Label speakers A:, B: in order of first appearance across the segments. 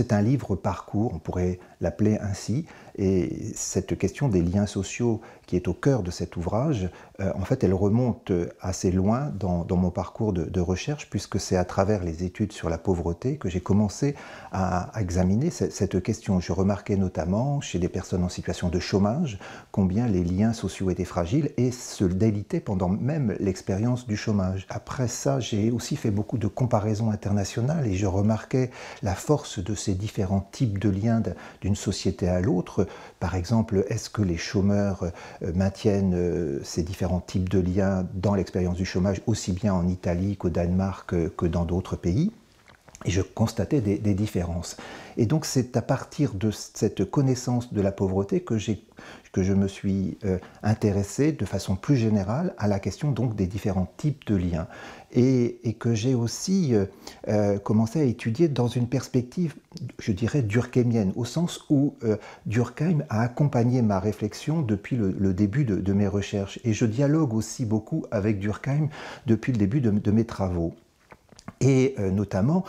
A: c'est un livre parcours, on pourrait l'appeler ainsi, et cette question des liens sociaux qui est au cœur de cet ouvrage, euh, en fait, elle remonte assez loin dans, mon parcours de, recherche, puisque c'est à travers les études sur la pauvreté que j'ai commencé à, examiner cette, cette, question. Je remarquais notamment chez des personnes en situation de chômage combien les liens sociaux étaient fragiles et se délitaient pendant même l'expérience du chômage. Après ça, j'ai aussi fait beaucoup de comparaisons internationales et je remarquais la force de ces différents types de liens d'une société à l'autre par exemple, est-ce que les chômeurs euh, maintiennent euh, ces différents types de liens dans l'expérience du chômage, aussi bien en Italie qu'au Danemark euh, que dans d'autres pays et je constatais des, différences. Et donc c'est à partir de cette connaissance de la pauvreté que, je me suis euh, intéressé de façon plus générale à la question des différents types de liens. Et, que j'ai aussi euh, euh, commencé à étudier dans une perspective, je dirais, durkheimienne, au sens où Durkheim a accompagné ma réflexion depuis le, début de, mes recherches. Et je dialogue aussi beaucoup avec Durkheim depuis le début de mes travaux. Et euh, notamment,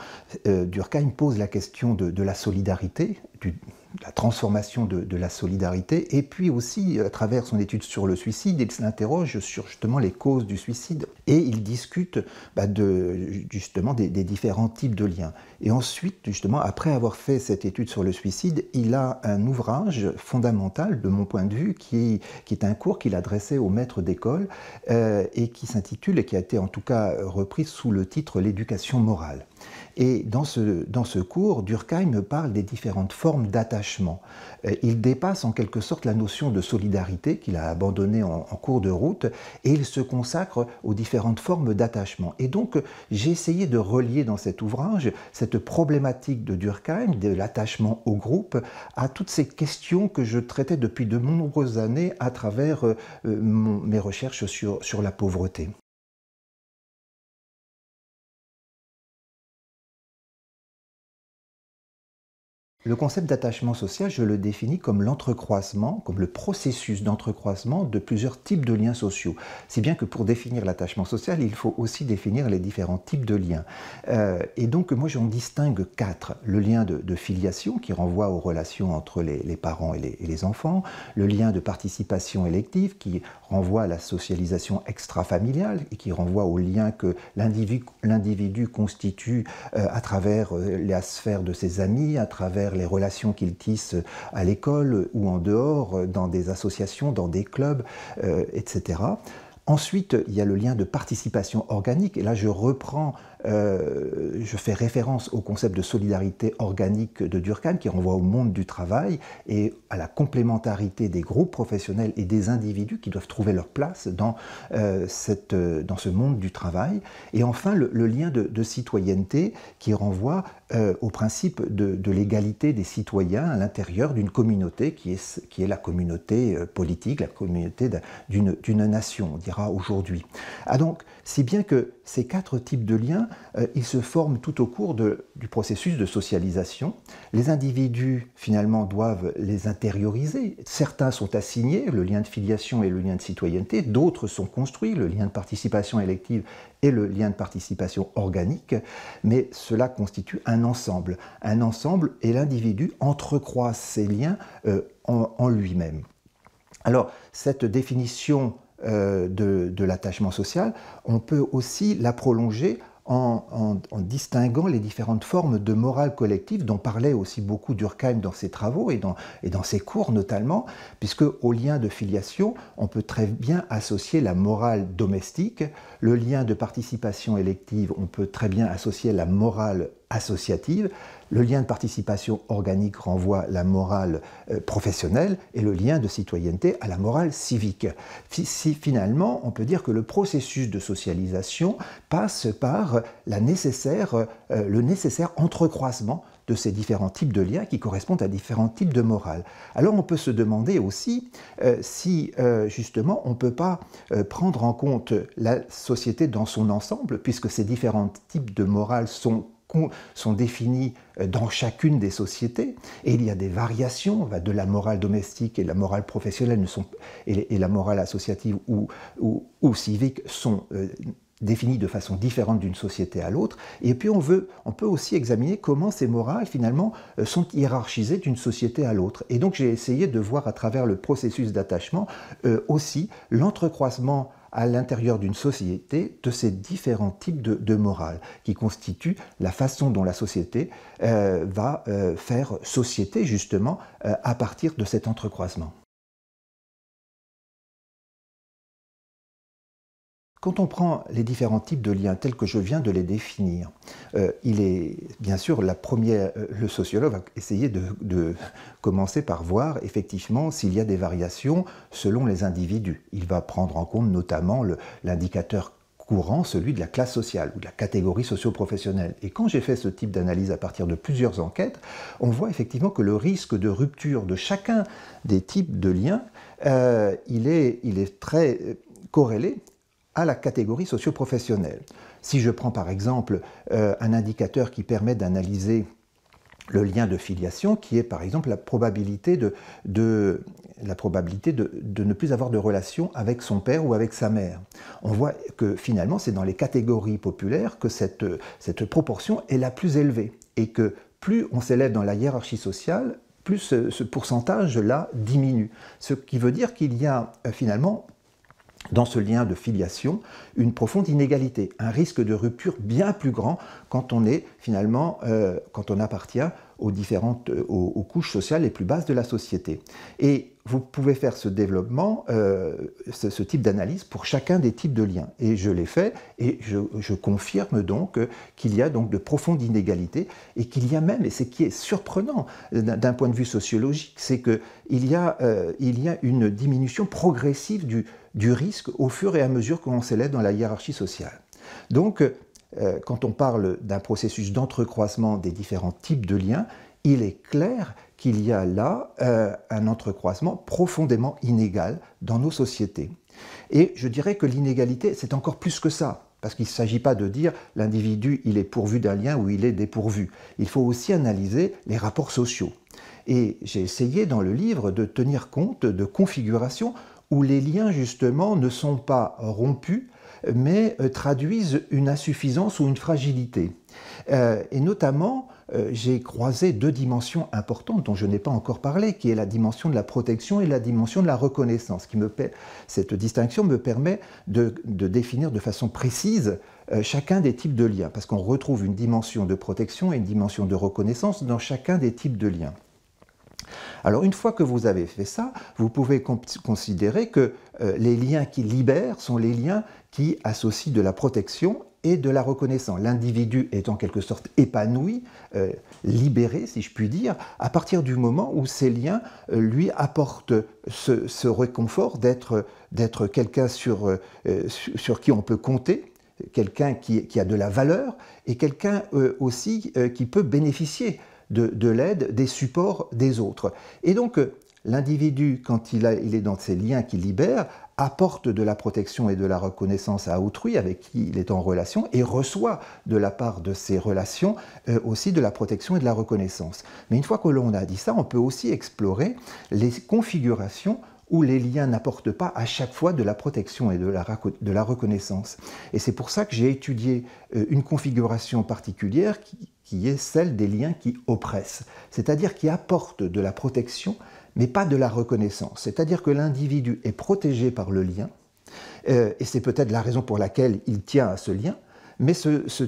A: euh, Durkheim pose la question de, la solidarité, du, la transformation de, la solidarité, et puis aussi, à travers son étude sur le suicide, il s'interroge sur justement les causes du suicide, et il discute bah, justement des, différents types de liens. Et ensuite, justement, après avoir fait cette étude sur le suicide, il a un ouvrage fondamental, de mon point de vue, qui, est un cours qu'il adressait aux maîtres d'école, euh, et qui s'intitule, et qui a été en tout cas repris sous le titre L'éducation morale. Et dans ce, cours, Durkheim parle des différentes formes d'attachement. Euh, il dépasse en quelque sorte la notion de solidarité qu'il a abandonnée en, cours de route et il se consacre aux différentes formes d'attachement. Et donc, j'ai essayé de relier dans cet ouvrage cette problématique de Durkheim, de l'attachement au groupe, à toutes ces questions que je traitais depuis de nombreuses années à travers euh, euh, mes recherches sur la pauvreté. Le concept d'attachement social, je le définis comme l'entrecroisement, comme le processus d'entrecroisement de plusieurs types de liens sociaux. Si bien que pour définir l'attachement social, il faut aussi définir les différents types de liens. Euh, et donc moi j'en distingue quatre. Le lien de, filiation qui renvoie aux relations entre les, parents et les, enfants. Le lien de participation élective qui renvoie à la socialisation extra-familiale et qui renvoie au lien que l'individu constitue euh, à travers euh, la sphère de ses amis, à travers les relations qu'ils tissent à l'école ou en dehors, dans des associations, dans des clubs, euh, etc. Ensuite, il y a le lien de participation organique, et là je reprends euh, je fais référence au concept de solidarité organique de Durkheim qui renvoie au monde du travail et à la complémentarité des groupes professionnels et des individus qui doivent trouver leur place dans, euh, cette, euh, dans ce monde du travail. Et enfin, le, lien de, citoyenneté qui renvoie au principe de, l'égalité des citoyens à l'intérieur d'une communauté qui est, la communauté politique, la communauté d'une nation, on dira aujourd'hui. Ah, donc, si bien que ces quatre types de liens, euh, ils se forment tout au cours du processus de socialisation. Les individus, finalement, doivent les intérioriser. Certains sont assignés, le lien de filiation et le lien de citoyenneté. D'autres sont construits, le lien de participation élective et le lien de participation organique. Mais cela constitue un ensemble. Un ensemble et l'individu entrecroise ces liens euh, en lui-même. Alors, cette définition euh, de, l'attachement social, on peut aussi la prolonger en, distinguant les différentes formes de morale collective dont parlait aussi beaucoup Durkheim dans ses travaux et dans, et dans, ses cours notamment, puisque au lien de filiation, on peut très bien associer la morale domestique, le lien de participation élective, on peut très bien associer la morale associative. Le lien de participation organique renvoie la morale euh, professionnelle et le lien de citoyenneté à la morale civique. Si finalement, on peut dire que le processus de socialisation passe par euh, le nécessaire entrecroisement de ces différents types de liens qui correspondent à différents types de morale. Alors on peut se demander aussi euh, si justement on ne peut pas prendre en compte la société dans son ensemble, puisque ces différents types de morale sont sont définis euh, dans chacune des sociétés, et il y a des variations de la morale domestique et la morale professionnelle ne sont, et, la morale associative ou, ou, civique sont euh, définies de façon différente d'une société à l'autre. Et puis on, veut, on peut aussi examiner comment ces morales finalement euh, sont hiérarchisées d'une société à l'autre. Et donc j'ai essayé de voir à travers le processus d'attachement aussi l'entrecroisement à l'intérieur d'une société de ces différents types de, morale qui constituent la façon dont la société euh, va euh, faire société justement euh, à partir de cet entrecroisement. Quand on prend les différents types de liens tels que je viens de les définir, euh, il est bien sûr la première, euh, le sociologue va essayer de, commencer par voir effectivement s'il y a des variations selon les individus. Il va prendre en compte notamment l'indicateur courant, celui de la classe sociale ou de la catégorie socio-professionnelle. Et quand j'ai fait ce type d'analyse à partir de plusieurs enquêtes, on voit effectivement que le risque de rupture de chacun des types de liens, euh, il est très corrélé la catégorie socioprofessionnelle. Si je prends par exemple euh, un indicateur qui permet d'analyser le lien de filiation, qui est par exemple la probabilité de, la probabilité de, ne plus avoir de relation avec son père ou avec sa mère. On voit que finalement, c'est dans les catégories populaires que cette, proportion est la plus élevée et que plus on s'élève dans la hiérarchie sociale, plus ce pourcentage-là diminue. Ce qui veut dire qu'il y a euh, finalement dans ce lien de filiation une profonde inégalité, un risque de rupture bien plus grand quand on est finalement, euh, quand on appartient aux différentes, euh, aux, couches sociales les plus basses de la société. Et vous pouvez faire ce développement, euh, ce, ce, type d'analyse pour chacun des types de liens. Et je l'ai fait et je, je confirme donc euh, qu'il y a donc de profondes inégalités et qu'il y a même, et c'est qui est surprenant d'un point de vue sociologique, c'est qu'il y, a, euh, il y a une diminution progressive du, du risque au fur et à mesure qu'on s'élève dans la hiérarchie sociale. Donc, euh, quand on parle d'un processus d'entrecroisement des différents types de liens, il est clair qu'il y a là euh, un entrecroisement profondément inégal dans nos sociétés. Et je dirais que l'inégalité, c'est encore plus que ça, parce qu'il ne s'agit pas de dire l'individu, il est pourvu d'un lien ou il est dépourvu. Il faut aussi analyser les rapports sociaux. Et j'ai essayé dans le livre de tenir compte de configurations où les liens justement ne sont pas rompus, mais euh, traduisent une insuffisance ou une fragilité. Euh, et notamment, euh, j'ai croisé deux dimensions importantes dont je n'ai pas encore parlé, qui est la dimension de la protection et la dimension de la reconnaissance. Qui me cette distinction me permet de définir de façon précise chacun des types de liens, parce qu'on retrouve une dimension de protection et une dimension de reconnaissance dans chacun des types de liens. Alors une fois que vous avez fait ça, vous pouvez considérer que euh, les liens qui libèrent sont les liens qui associent de la protection et de la reconnaissance. L'individu est en quelque sorte épanoui, euh, libéré, si je puis dire, à partir du moment où ces liens euh, lui apportent ce, réconfort d'être quelqu'un sur, qui on peut compter, quelqu'un qui, a de la valeur et quelqu'un aussi qui peut bénéficier de, l'aide, des supports des autres. Et donc, euh, l'individu, quand il, est dans ces liens qu'il libère, apporte de la protection et de la reconnaissance à autrui avec qui il est en relation et reçoit de la part de ses relations euh, aussi de la protection et de la reconnaissance. Mais une fois que l'on a dit ça, on peut aussi explorer les configurations où les liens n'apportent pas à chaque fois de la protection et de la, de la reconnaissance. Et c'est pour ça que j'ai étudié euh, une configuration particulière qui, qui est celle des liens qui oppressent, c'est-à-dire qui apportent de la protection, mais pas de la reconnaissance. C'est-à-dire que l'individu est protégé par le lien, euh, et c'est peut-être la raison pour laquelle il tient à ce lien, mais ce,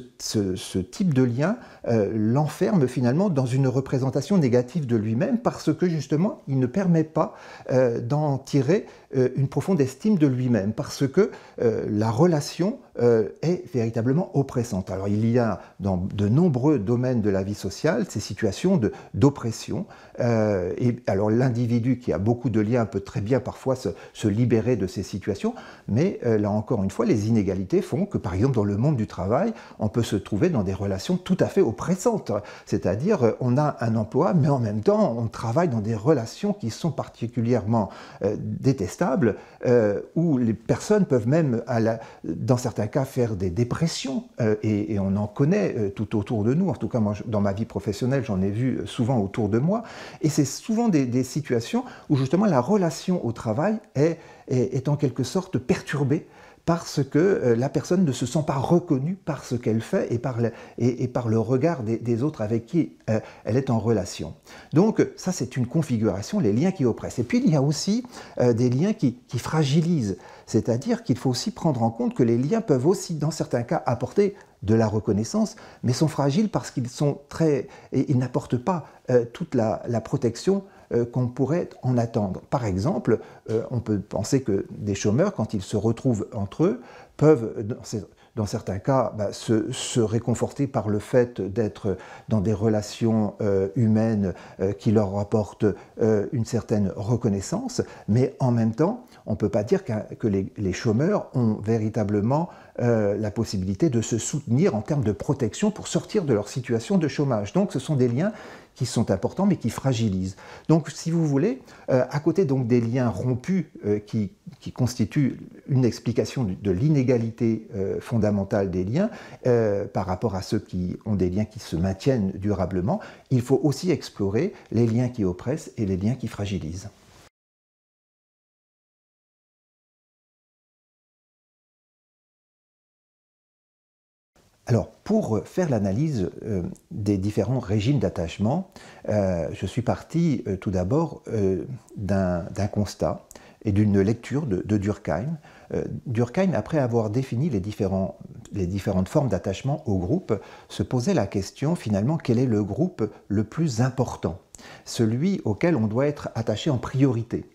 A: type de lien euh, l'enferme finalement dans une représentation négative de lui-même parce que justement il ne permet pas euh, d'en tirer une profonde estime de lui-même, parce que la relation euh, est véritablement oppressante. Alors il y a dans de nombreux domaines de la vie sociale ces situations d'oppression. Euh, et alors l'individu qui a beaucoup de liens peut très bien parfois se, se libérer de ces situations, mais euh, là encore une fois, les inégalités font que par exemple dans le monde du travail, on peut se trouver dans des relations tout à fait oppressantes. C'est-à-dire on a un emploi, mais en même temps on travaille dans des relations qui sont particulièrement détestables, où les personnes peuvent même, à dans certains qu'à faire des dépressions, euh, et, on en connaît euh, tout autour de nous, en tout cas dans ma vie professionnelle j'en ai vu euh, souvent autour de moi, et c'est souvent des, situations où justement la relation au travail est en quelque sorte perturbée parce que euh, la personne ne se sent pas reconnue par ce qu'elle fait et par le, regard des, autres avec qui euh, elle est en relation. Donc ça c'est une configuration, les liens qui oppressent. Et puis il y a aussi euh, des liens qui, fragilisent, c'est-à-dire qu'il faut aussi prendre en compte que les liens peuvent aussi dans certains cas apporter de la reconnaissance, mais sont fragiles parce qu'ils ils n'apportent pas toute la protection euh, qu'on pourrait en attendre. Par exemple, euh, on peut penser que des chômeurs, quand ils se retrouvent entre eux, peuvent, dans, certains cas, bah, se, réconforter par le fait d'être dans des relations euh, humaines qui leur apportent une certaine reconnaissance, mais en même temps, on ne peut pas dire que, les, chômeurs ont véritablement la possibilité de se soutenir en termes de protection pour sortir de leur situation de chômage. Donc ce sont des liens qui sont importants mais qui fragilisent. Donc, si vous voulez, euh, à côté donc des liens rompus euh, qui, constituent une explication de l'inégalité euh, fondamentale des liens par rapport à ceux qui ont des liens qui se maintiennent durablement, il faut aussi explorer les liens qui oppressent et les liens qui fragilisent. Alors, pour euh, faire l'analyse euh, des différents régimes d'attachement, euh, je suis parti tout d'abord d'un constat et d'une lecture de, Durkheim. Durkheim, après avoir défini les différentes formes d'attachement au groupe, se posait la question finalement quel est le groupe le plus important, celui auquel on doit être attaché en priorité.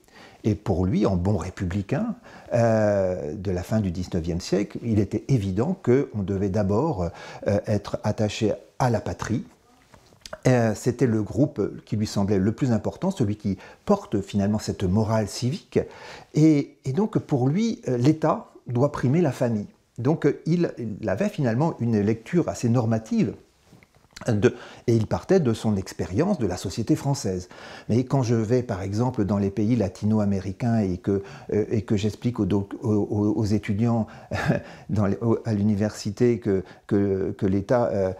A: Et pour lui, en bon républicain euh, de la fin du 19e siècle, il était évident qu'on devait d'abord euh, être attaché à la patrie. Euh, c'était le groupe qui lui semblait le plus important, celui qui porte finalement cette morale civique. Et, donc pour lui, l'État doit primer la famille. Donc il avait finalement une lecture assez normative et il partait de son expérience de la société française. Mais quand je vais par exemple dans les pays latino-américains et que, euh, que j'explique aux, étudiants dans à l'université que, que, que l'État euh,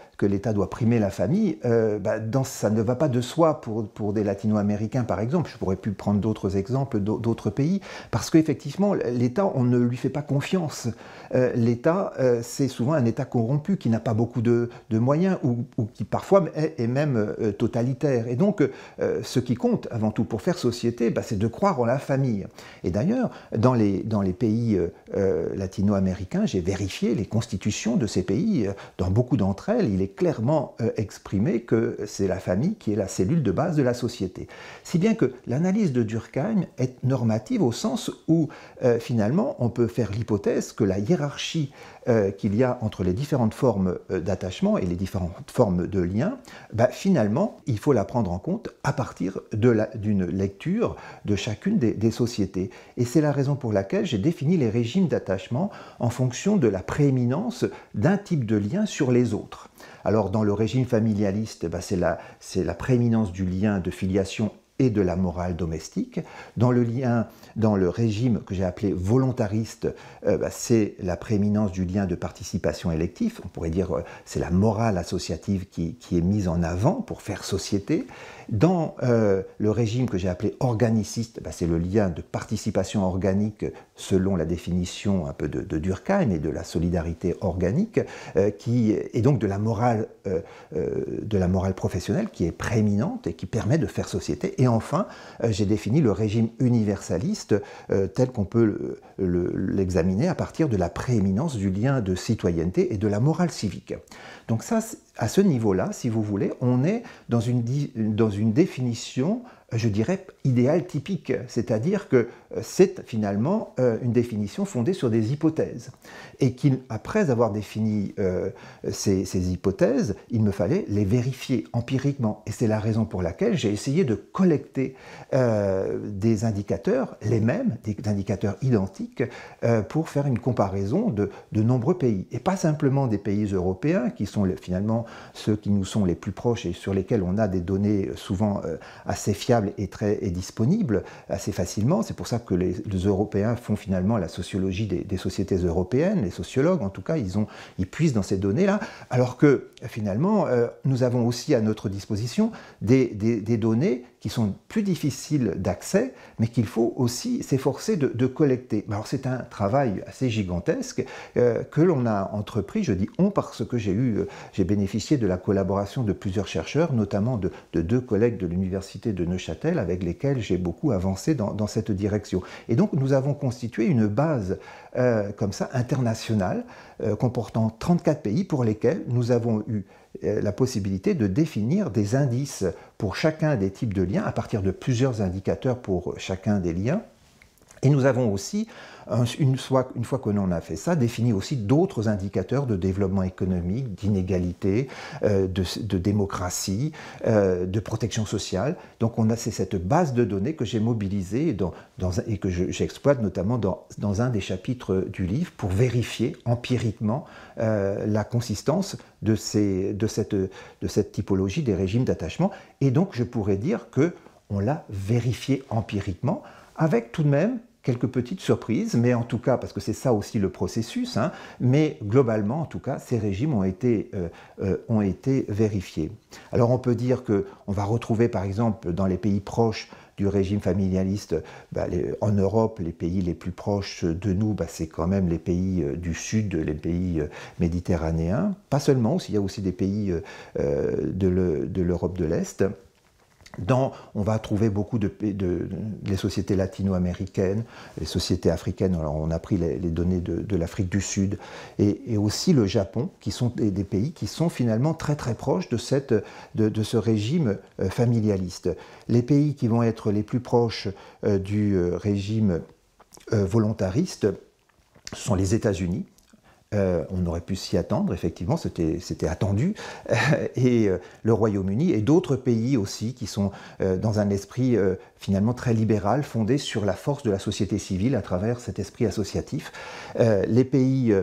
A: doit primer la famille, euh, bah, dans, ça ne va pas de soi pour, pour des latino-américains par exemple. Je pourrais plus prendre d'autres exemples d'autres pays parce qu'effectivement l'État, on ne lui fait pas confiance. L'État, c'est souvent un État corrompu qui n'a pas beaucoup de, moyens ou qui parfois est, même euh, totalitaire. Et donc, euh, ce qui compte avant tout pour faire société, bah, c'est de croire en la famille. Et d'ailleurs, dans les, dans les pays euh, latino-américains, j'ai vérifié les constitutions de ces pays. Dans beaucoup d'entre elles, il est clairement exprimé que c'est la famille qui est la cellule de base de la société. Si bien que l'analyse de Durkheim est normative au sens où, finalement, on peut faire l'hypothèse que la hiérarchie euh, qu'il y a entre les différentes formes euh, d'attachement et les différentes formes de lien, bah, finalement, il faut la prendre en compte à partir d'une lecture de chacune des, sociétés. Et c'est la raison pour laquelle j'ai défini les régimes d'attachement en fonction de la prééminence d'un type de lien sur les autres. Alors dans le régime familialiste, bah, c'est la, la prééminence du lien de filiation et de la morale domestique. Dans le lien, dans le régime que j'ai appelé volontariste, euh, bah, c'est la prééminence du lien de participation électif. On pourrait dire euh, c'est la morale associative qui, qui est mise en avant pour faire société. Dans euh, le régime que j'ai appelé organiciste, bah, c'est le lien de participation organique selon la définition un peu de, Durkheim et de la solidarité organique, euh, qui est donc de la morale, euh, de la morale professionnelle qui est prééminente et qui permet de faire société. Et enfin, j'ai défini le régime universaliste tel qu'on peut l'examiner à partir de la prééminence du lien de citoyenneté et de la morale civique. Donc ça, à ce niveau-là, si vous voulez, on est dans une, dans une définition, je dirais, idéal typique, c'est-à-dire que euh, c'est finalement euh, une définition fondée sur des hypothèses, et qu'après avoir défini euh, ces, hypothèses, il me fallait les vérifier empiriquement, et c'est la raison pour laquelle j'ai essayé de collecter des indicateurs, les mêmes, des indicateurs identiques, pour faire une comparaison de, de, nombreux pays, et pas simplement des pays européens, qui sont finalement ceux qui nous sont les plus proches et sur lesquels on a des données souvent assez fiables et très disponible assez facilement. C'est pour ça que les, Européens font finalement la sociologie des, sociétés européennes, les sociologues en tout cas, ils, ont, ils dans ces données-là, alors que finalement, euh, nous avons aussi à notre disposition des données qui sont plus difficiles d'accès, mais qu'il faut aussi s'efforcer de, collecter. Alors c'est un travail assez gigantesque euh, que l'on a entrepris, je dis on parce que j'ai eu, euh, j'ai bénéficié de la collaboration de plusieurs chercheurs, notamment de, deux collègues de l'université de Neuchâtel avec lesquels j'ai beaucoup avancé dans, cette direction. Et donc nous avons constitué une base euh, comme ça internationale comportant 34 pays pour lesquels nous avons eu euh, la possibilité de définir des indices pour chacun des types de liens à partir de plusieurs indicateurs pour chacun des liens et nous avons aussi, une fois, une que l'on a fait ça, défini aussi d'autres indicateurs de développement économique, d'inégalité, euh, de, démocratie, euh, de protection sociale. Donc on a cette base de données que j'ai mobilisée dans, et que j'exploite notamment dans, un des chapitres du livre pour vérifier empiriquement euh, la consistance de, ces, cette, de cette typologie des régimes d'attachement. Et donc je pourrais dire que on l'a vérifié empiriquement avec tout de même quelques petites surprises, mais en tout cas, parce que c'est ça aussi le processus, hein, mais globalement, en tout cas, ces régimes ont été, euh, euh, ont été vérifiés. Alors on peut dire qu'on va retrouver, par exemple, dans les pays proches du régime familialiste, bah, en Europe, les pays les plus proches de nous, bah, c'est quand même les pays euh, du Sud, les pays méditerranéens, pas seulement, il y a aussi des pays de l'Europe de l'Est on va trouver beaucoup de, sociétés latino-américaines, les sociétés africaines. on a pris les, données de, l'Afrique du Sud et, aussi le Japon, qui sont des, pays qui sont finalement très très proches de, ce régime euh, familialiste. Les pays qui vont être les plus proches euh, du euh, régime volontariste sont les États-Unis, euh, on aurait pu s'y attendre, effectivement, c'était attendu. Euh, et euh, le Royaume-Uni et d'autres pays aussi qui sont dans un esprit finalement très libéral, fondé sur la force de la société civile à travers cet esprit associatif. les pays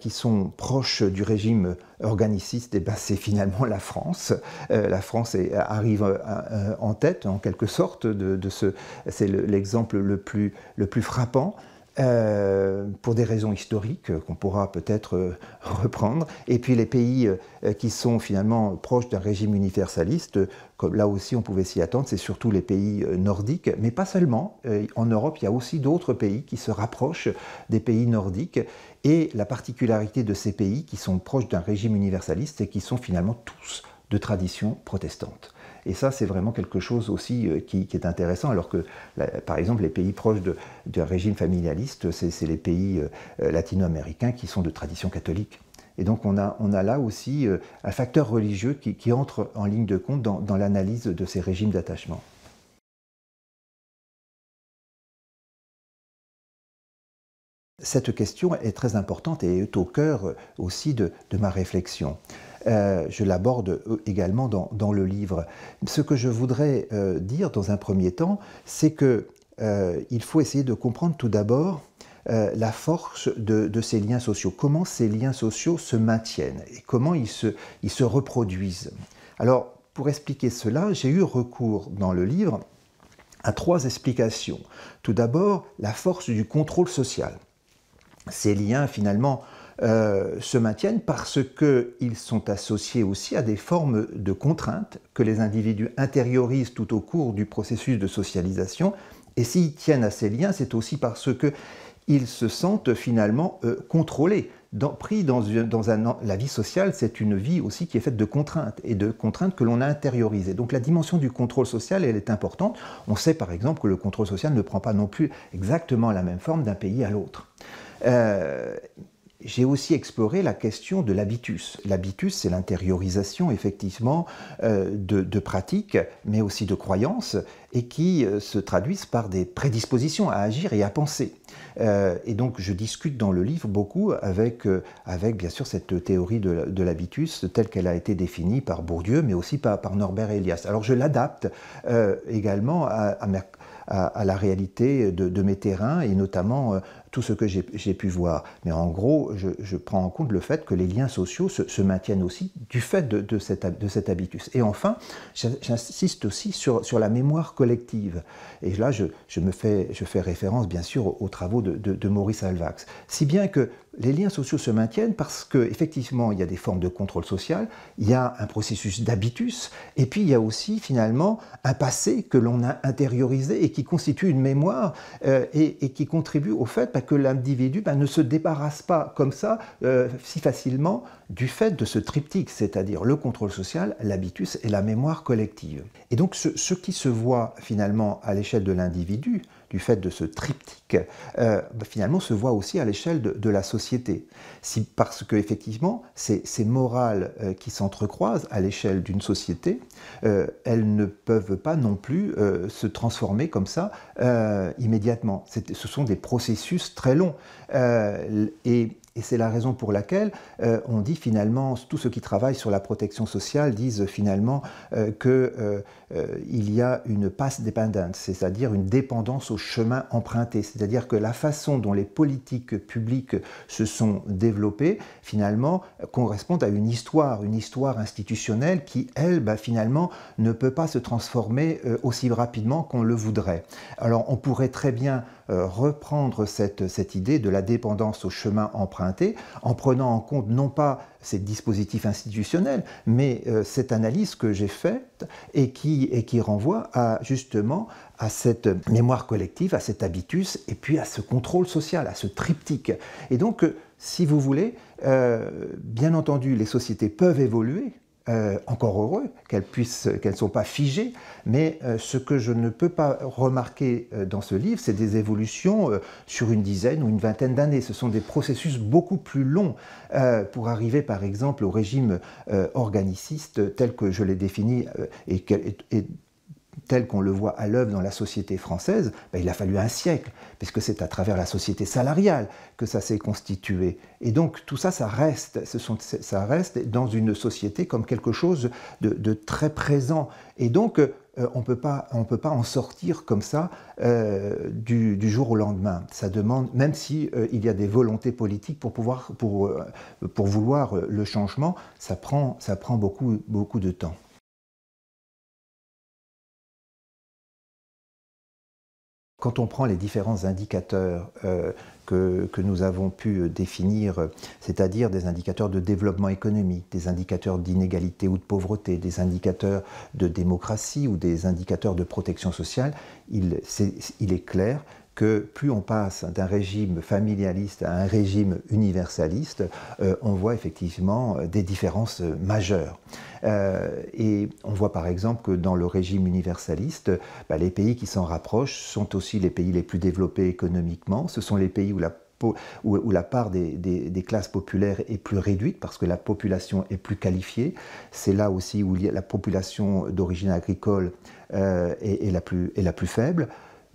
A: qui sont proches du régime organiciste, eh ben, c'est finalement la France. la France arrive en tête, en quelque sorte, de, ce. C'est l'exemple le plus frappant. Euh, pour des raisons historiques euh, qu'on pourra peut-être euh, reprendre, et puis les pays qui sont finalement proches d'un régime universaliste, comme là aussi on pouvait s'y attendre, c'est surtout les pays nordiques, mais pas seulement. en Europe, il y a aussi d'autres pays qui se rapprochent des pays nordiques, et la particularité de ces pays qui sont proches d'un régime universaliste, et qui sont finalement tous de tradition protestante. Et ça, c'est vraiment quelque chose aussi euh, qui, est intéressant, alors que, par exemple, les pays proches d'un régime familialiste, c'est les pays euh, euh, latino-américains qui sont de tradition catholique. Et donc on a, là aussi un facteur religieux qui, entre en ligne de compte dans, l'analyse de ces régimes d'attachement. Cette question est très importante et est au cœur aussi de ma réflexion. Euh, je l'aborde euh, également dans, le livre. Ce que je voudrais euh, dire dans un premier temps, c'est que il faut essayer de comprendre tout d'abord la force de, ces liens sociaux, comment ces liens sociaux se maintiennent et comment ils se reproduisent. Alors, pour expliquer cela, j'ai eu recours dans le livre à trois explications. Tout d'abord, la force du contrôle social. Ces liens, finalement, euh, se maintiennent parce qu'ils sont associés aussi à des formes de contraintes que les individus intériorisent tout au cours du processus de socialisation. Et s'ils tiennent à ces liens, c'est aussi parce qu'ils se sentent finalement euh, contrôlés. pris dans, dans la vie sociale, c'est une vie aussi qui est faite de contraintes et de contraintes que l'on a intériorisées. Donc la dimension du contrôle social, elle est importante. On sait par exemple que le contrôle social ne prend pas non plus exactement la même forme d'un pays à l'autre. Euh, j'ai aussi exploré la question de l'habitus. L'habitus, c'est l'intériorisation effectivement euh, de, pratiques, mais aussi de croyances, et qui euh, se traduisent par des prédispositions à agir et à penser. Euh, et donc je discute dans le livre beaucoup avec, avec bien sûr cette théorie de, l'habitus telle qu'elle a été définie par Bourdieu, mais aussi par, Norbert Elias. Alors je l'adapte également à, à ma à, la réalité de, mes terrains et notamment euh, tout ce que j'ai pu voir. Mais en gros, je, prends en compte le fait que les liens sociaux se, maintiennent aussi du fait de, de, cet habitus. Et enfin, j'insiste aussi sur, la mémoire collective. Et là, je, me fais, je fais référence bien sûr aux, travaux de, de Maurice Alvax. Si bien que les liens sociaux se maintiennent parce qu'effectivement, il y a des formes de contrôle social, il y a un processus d'habitus, et puis il y a aussi finalement un passé que l'on a intériorisé et qui constitue une mémoire euh, et, qui contribue au fait bah, que l'individu bah, ne se débarrasse pas comme ça euh, si facilement du fait de ce triptyque, c'est-à-dire le contrôle social, l'habitus et la mémoire collective. Et donc ce qui se voit finalement à l'échelle de l'individu, du fait de ce triptyque, euh, bah, finalement se voit aussi à l'échelle de, la société. parce que effectivement, ces, morales euh, qui s'entrecroisent à l'échelle d'une société, euh, elles ne peuvent pas non plus se transformer comme ça euh, immédiatement. Ce sont des processus très longs. Euh, et, c'est la raison pour laquelle euh, on dit finalement, tous ceux qui travaillent sur la protection sociale disent finalement qu'il y a une passe dépendance, c'est-à-dire une dépendance au chemin emprunté. C'est-à-dire que la façon dont les politiques publiques se sont développées, finalement, correspond à une histoire, une histoire institutionnelle qui, elle, bah, finalement, ne peut pas se transformer aussi rapidement qu'on le voudrait. Alors on pourrait très bien euh, reprendre cette, idée de la dépendance au chemin emprunté en prenant en compte non pas ces dispositifs institutionnels, mais euh, cette analyse que j'ai faite et qui, et qui renvoie à, justement à cette mémoire collective, à cet habitus et puis à ce contrôle social, à ce triptyque. Et donc, euh, si vous voulez, bien entendu, les sociétés peuvent évoluer, euh, encore heureux qu'elles puissent, qu'elles ne sont pas figées, mais euh, ce que je ne peux pas remarquer euh, dans ce livre, c'est des évolutions sur une dizaine ou une vingtaine d'années. Ce sont des processus beaucoup plus longs pour arriver, par exemple, au régime organiciste tel que je l'ai défini et, tel qu'on le voit à l'œuvre dans la société française, ben, il a fallu un siècle, puisque c'est à travers la société salariale que ça s'est constitué. Et donc tout ça, ça reste, ça reste dans une société comme quelque chose de, très présent. Et donc euh, on ne peut pas en sortir comme ça euh, du, jour au lendemain. Ça demande, même si euh, y a des volontés politiques pour, pouvoir, vouloir le changement, ça prend, ça prend beaucoup, beaucoup de temps. quand on prend les différents indicateurs euh, que, nous avons pu définir, c'est-à-dire des indicateurs de développement économique, des indicateurs d'inégalité ou de pauvreté, des indicateurs de démocratie ou des indicateurs de protection sociale, il, il est clair que plus on passe d'un régime familialiste à un régime universaliste, euh, on voit effectivement euh, des différences euh, majeures. et on voit par exemple que dans le régime universaliste, bah, les pays qui s'en rapprochent sont aussi les pays les plus développés économiquement, ce sont les pays où la part des, classes populaires est plus réduite parce que la population est plus qualifiée. C'est là aussi où la population d'origine agricole est la plus faible.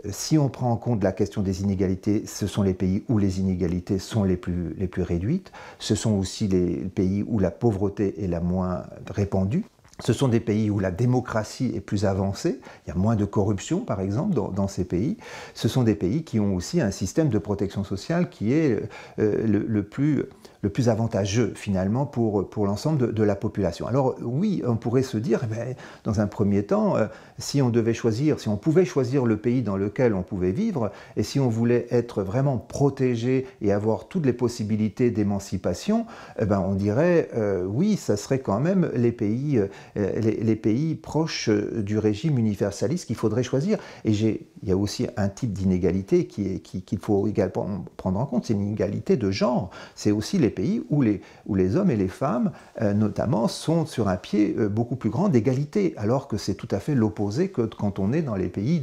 A: Si on prend en compte la question des inégalités, ce sont les pays où les inégalités sont les plus, réduites, ce sont aussi les pays où la pauvreté est la moins répandue. Ce sont des pays où la démocratie est plus avancée, il y a moins de corruption par exemple dans, ces pays. Ce sont des pays qui ont aussi un système de protection sociale qui est euh, le, plus le plus avantageux finalement pour, pour l'ensemble de, la population. Alors oui, on pourrait se dire, eh ben, dans un premier temps, euh, si on devait choisir, si on pouvait choisir le pays dans lequel on pouvait vivre, et si on voulait être vraiment protégé et avoir toutes les possibilités d'émancipation, eh ben, on dirait, euh, oui, ça serait quand même les pays, euh, les, pays proches du régime universaliste qu'il faudrait choisir. Et j'ai il y a aussi un type d'inégalité qu'il qui, qu'il faut également prendre en compte, c'est l'inégalité de genre. C'est aussi les pays où les, où les hommes et les femmes, euh, notamment, sont sur un pied euh, beaucoup plus grand d'égalité, alors que c'est tout à fait l'opposé que quand on est dans les pays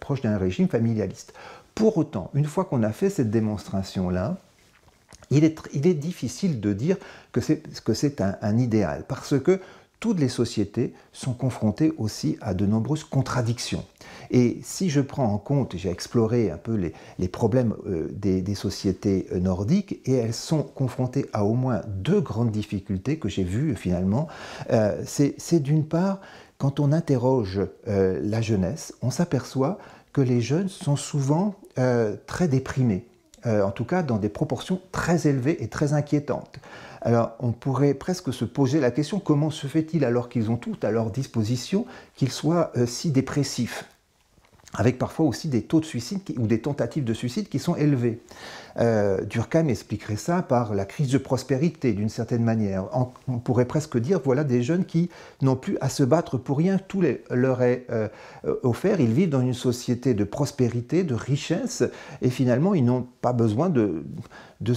A: proches d'un régime familialiste. Pour autant, une fois qu'on a fait cette démonstration-là, il est, il est difficile de dire que c'est un, un idéal, parce que toutes les sociétés sont confrontées aussi à de nombreuses contradictions. Et si je prends en compte, j'ai exploré un peu les, problèmes euh, des, sociétés euh, nordiques, et elles sont confrontées à au moins deux grandes difficultés que j'ai vues finalement. Euh, c'est d'une part, quand on interroge la jeunesse, on s'aperçoit que les jeunes sont souvent très déprimés, en tout cas dans des proportions très élevées et très inquiétantes. Alors on pourrait presque se poser la question comment se fait-il alors qu'ils ont tout à leur disposition qu'ils soient euh, si dépressifs avec parfois aussi des taux de suicide ou des tentatives de suicide qui sont élevés. Euh, Durkheim expliquerait ça par la crise de prospérité, d'une certaine manière. On, pourrait presque dire, voilà des jeunes qui n'ont plus à se battre pour rien, tout leur est euh, offert, ils vivent dans une société de prospérité, de richesse, et finalement, ils n'ont pas besoin de, de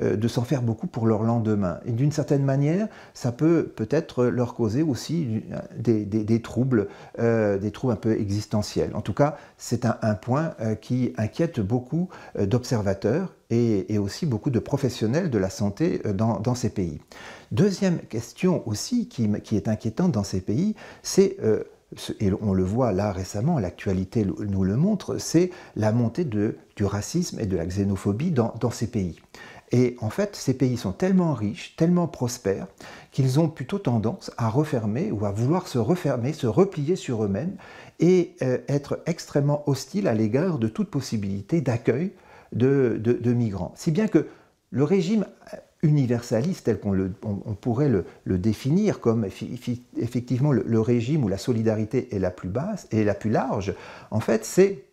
A: euh, de s'en faire beaucoup pour leur lendemain. Et d'une certaine manière, ça peut peut-être leur causer aussi des, troubles, euh, des troubles un peu existentiels. En tout cas, c'est un, point euh, qui inquiète beaucoup d'observateurs et, aussi beaucoup de professionnels de la santé dans, ces pays. Deuxième question aussi qui, est inquiétante dans ces pays, c'est et on le voit là récemment, l'actualité nous le montre, c'est la montée du racisme et de la xénophobie dans, ces pays. Et en fait, ces pays sont tellement riches, tellement prospères, qu'ils ont plutôt tendance à refermer ou à vouloir se refermer, se replier sur eux-mêmes et euh, être extrêmement hostiles à l'égard de toute possibilité d'accueil de migrants. Si bien que le régime euh, universaliste tel qu'on pourrait le, définir comme effectivement le, régime où la solidarité est la plus basse et la plus large, en fait, c'est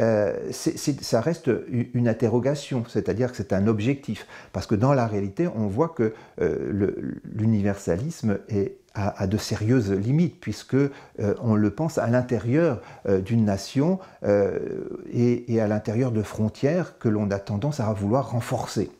A: euh, ça reste une interrogation, c'est-à-dire que c'est un objectif, parce que dans la réalité, on voit que euh, l'universalisme a, de sérieuses limites, puisque euh, on le pense à l'intérieur d'une nation et à l'intérieur de frontières que l'on a tendance à vouloir renforcer.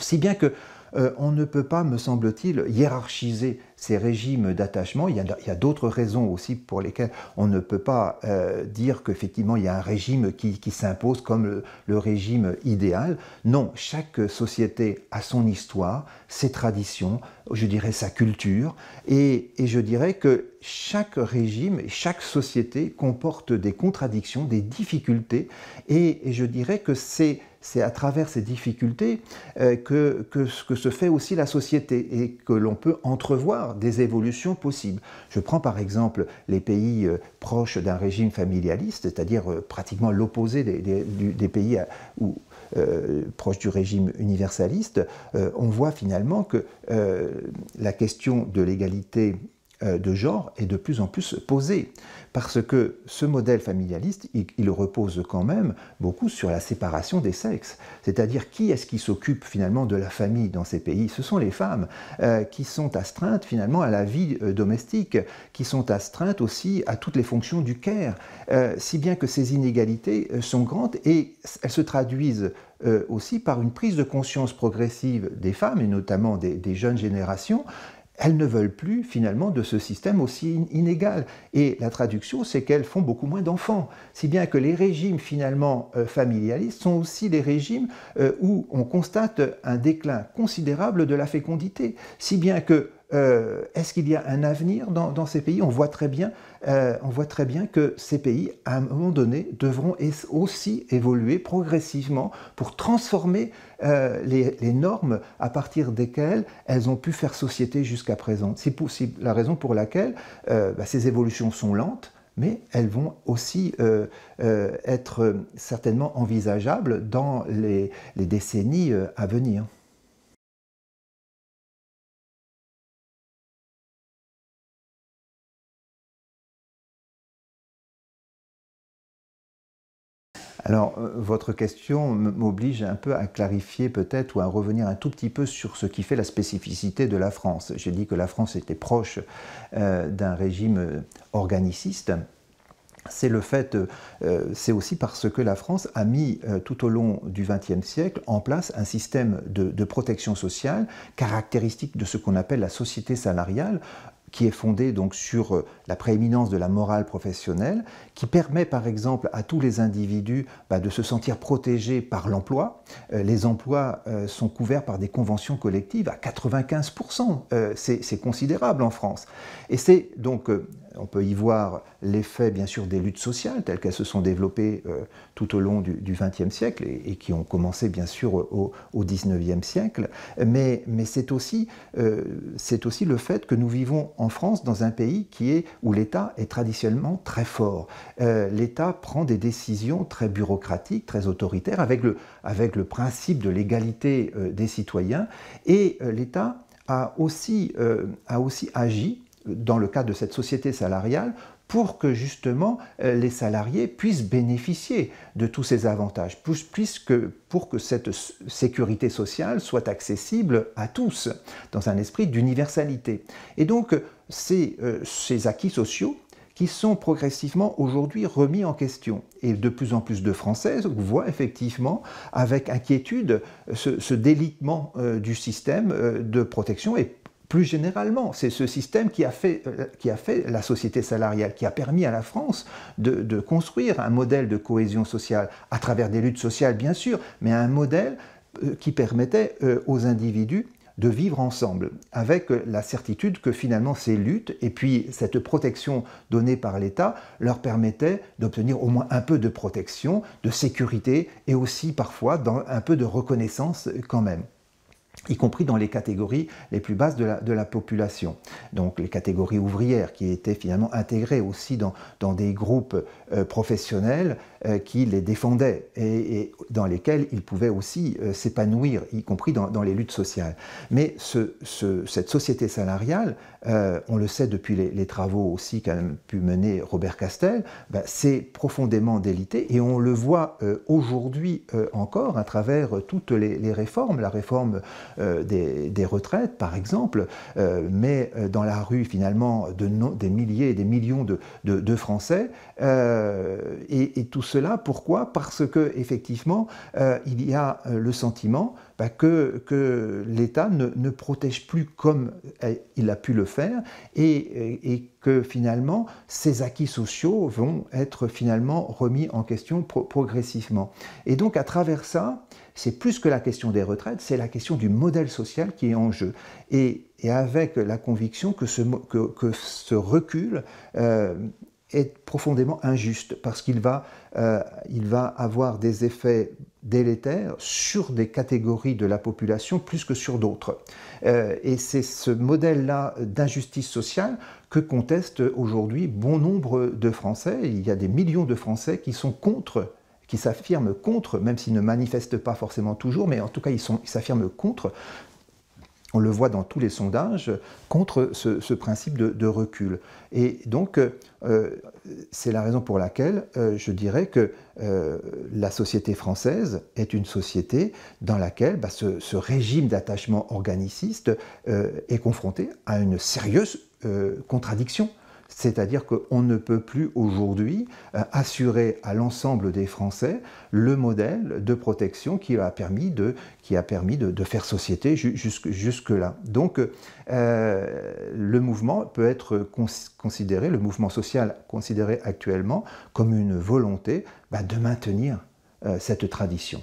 A: Si bien que euh, on ne peut pas, me semble-t-il, hiérarchiser ces régimes d'attachement. Il y a, d'autres raisons aussi pour lesquelles on ne peut pas euh, dire qu'effectivement il y a un régime qui, s'impose comme le, régime idéal. Non, chaque société a son histoire, ses traditions, je dirais sa culture, et, je dirais que chaque régime, chaque société comporte des contradictions, des difficultés, et je dirais que c'est c'est à travers ces difficultés euh, que, que, que se fait aussi la société et que l'on peut entrevoir des évolutions possibles. Je prends par exemple les pays euh, proches d'un régime familialiste, c'est-à-dire euh, pratiquement l'opposé des, pays proches du régime universaliste, on voit finalement que la question de l'égalité euh, de genre est de plus en plus posé, parce que ce modèle familialiste, il, repose quand même beaucoup sur la séparation des sexes, c'est-à-dire qui est-ce qui s'occupe finalement de la famille dans ces pays Ce sont les femmes euh, qui sont astreintes finalement à la vie euh, domestique, qui sont astreintes aussi à toutes les fonctions du care, si bien que ces inégalités sont grandes et elles se traduisent aussi par une prise de conscience progressive des femmes, et notamment des jeunes générations, elles ne veulent plus finalement de ce système aussi inégal. Et la traduction, c'est qu'elles font beaucoup moins d'enfants. Si bien que les régimes finalement euh, familialistes sont aussi des régimes euh, où on constate un déclin considérable de la fécondité. Si bien que euh, est-ce qu'il y a un avenir dans, ces pays on voit, très bien, euh, on voit très bien que ces pays, à un moment donné, devront aussi évoluer progressivement pour transformer euh, les, normes à partir desquelles elles ont pu faire société jusqu'à présent. C'est la raison pour laquelle bah, ces évolutions sont lentes, mais elles vont aussi être certainement envisageables dans les décennies à venir. Alors, euh, votre question m'oblige un peu à clarifier peut-être ou à revenir un tout petit peu sur ce qui fait la spécificité de la France. J'ai dit que la France était proche euh, d'un régime euh, organiciste. C'est le fait, c'est aussi parce que la France a mis tout au long du XXe siècle en place un système de protection sociale caractéristique de ce qu'on appelle la société salariale, qui est fondée donc sur euh, la prééminence de la morale professionnelle, qui permet par exemple à tous les individus bah, de se sentir protégés par l'emploi. Euh, les emplois euh, sont couverts par des conventions collectives à 95%. c'est considérable en France. Et c'est donc on peut y voir l'effet, bien sûr, des luttes sociales telles qu'elles se sont développées euh, tout au long du XXe siècle et, qui ont commencé, bien sûr, au XIXe siècle. Mais, euh, c'est aussi, le fait que nous vivons en France dans un pays qui est, où l'État est traditionnellement très fort. Euh, L'État prend des décisions très bureaucratiques, très autoritaires, avec le, principe de l'égalité des citoyens. Et l'État a aussi agi dans le cas de cette société salariale pour que justement euh, les salariés puissent bénéficier de tous ces avantages, pour que cette sécurité sociale soit accessible à tous, dans un esprit d'universalité. Et donc, c'est euh, ces acquis sociaux qui sont progressivement aujourd'hui remis en question. Et de plus en plus de Françaises voient effectivement avec inquiétude ce, délitement euh, du système de protection et plus généralement, c'est ce système euh, qui a, fait, la société salariale, qui a permis à la France de, de, construire un modèle de cohésion sociale, à travers des luttes sociales bien sûr, mais un modèle euh, qui permettait euh, aux individus de vivre ensemble, avec la certitude que finalement ces luttes et puis cette protection donnée par l'État leur permettaient d'obtenir au moins un peu de protection, de sécurité et aussi parfois un peu de reconnaissance quand même y compris dans les catégories les plus basses de la, population. Donc les catégories ouvrières qui étaient finalement intégrées aussi dans, des groupes euh, professionnels euh, qui les défendaient et, dans lesquels ils pouvaient aussi euh, s'épanouir, y compris dans, les luttes sociales. Mais cette société salariale, euh, on le sait depuis les, travaux aussi qu'a pu mener Robert Castel, bah, c'est profondément délité et on le voit euh, aujourd'hui euh, encore à travers toutes les, réformes, la réforme des, retraites par exemple, mais dans la rue finalement des milliers et des millions de, Français et, et, tout cela pourquoi Parce que effectivement il y a le sentiment bah, que, l'État ne, protège plus comme euh, il a pu le faire et, que finalement ces acquis sociaux vont être finalement remis en question progressivement. Et donc à travers ça, c'est plus que la question des retraites, c'est la question du modèle social qui est en jeu. Et, avec la conviction que ce, recul... Euh, est profondément injuste parce qu'il va, euh, va avoir des effets délétère sur des catégories de la population plus que sur d'autres. Euh, et c'est ce modèle-là d'injustice sociale que contestent aujourd'hui bon nombre de Français. Il y a des millions de Français qui sont contre qui s'affirment contre, même s'ils ne manifestent pas forcément toujours, mais en tout cas ils s'affirment contre on le voit dans tous les sondages, contre ce, principe de, recul. Et donc, euh, c'est la raison pour laquelle euh, je dirais que euh, la société française est une société dans laquelle bah, ce, régime d'attachement organiciste est confronté à une sérieuse contradiction. C'est-à-dire qu'on ne peut plus aujourd'hui euh, assurer à l'ensemble des Français le modèle de protection qui a permis de, faire société jusque, là. Donc euh, le mouvement peut être considéré, le mouvement social considéré actuellement comme une volonté bah, de maintenir euh, cette tradition.